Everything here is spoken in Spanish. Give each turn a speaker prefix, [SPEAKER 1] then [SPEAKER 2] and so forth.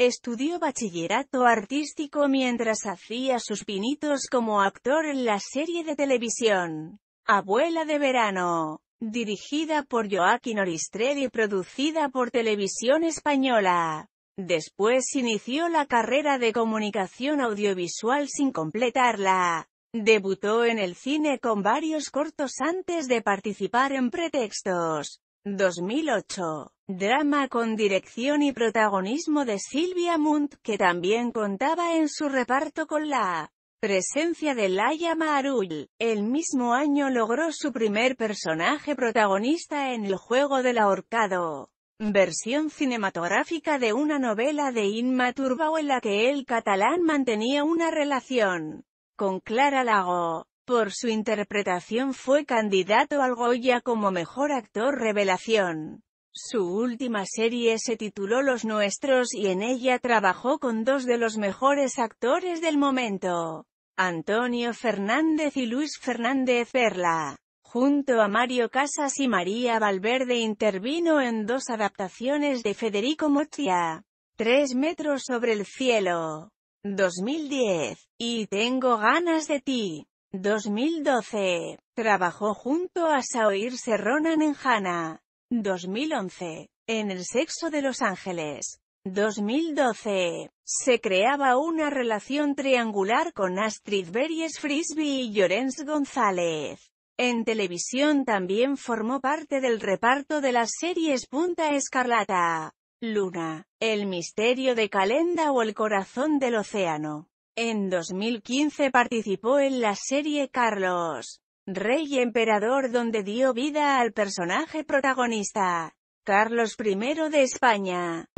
[SPEAKER 1] Estudió bachillerato artístico mientras hacía sus pinitos como actor en la serie de televisión Abuela de Verano, dirigida por Joaquín Oristred y producida por Televisión Española. Después inició la carrera de comunicación audiovisual sin completarla. Debutó en el cine con varios cortos antes de participar en pretextos. 2008. Drama con dirección y protagonismo de Silvia Munt, que también contaba en su reparto con la presencia de Laia Marul. El mismo año logró su primer personaje protagonista en El juego del ahorcado. Versión cinematográfica de una novela de Inma Turbao en la que el catalán mantenía una relación con Clara Lago. Por su interpretación fue candidato al Goya como Mejor Actor Revelación. Su última serie se tituló Los Nuestros y en ella trabajó con dos de los mejores actores del momento, Antonio Fernández y Luis Fernández Perla. Junto a Mario Casas y María Valverde intervino en dos adaptaciones de Federico Moccia, Tres metros sobre el cielo, 2010, y Tengo ganas de ti. 2012. Trabajó junto a Saoirse Ronan en Hannah. 2011. En El sexo de Los Ángeles. 2012. Se creaba una relación triangular con Astrid Beries Frisby y lorenz González. En televisión también formó parte del reparto de las series Punta Escarlata, Luna, El misterio de Calenda o El corazón del océano. En 2015 participó en la serie Carlos, Rey y Emperador donde dio vida al personaje protagonista, Carlos I de España.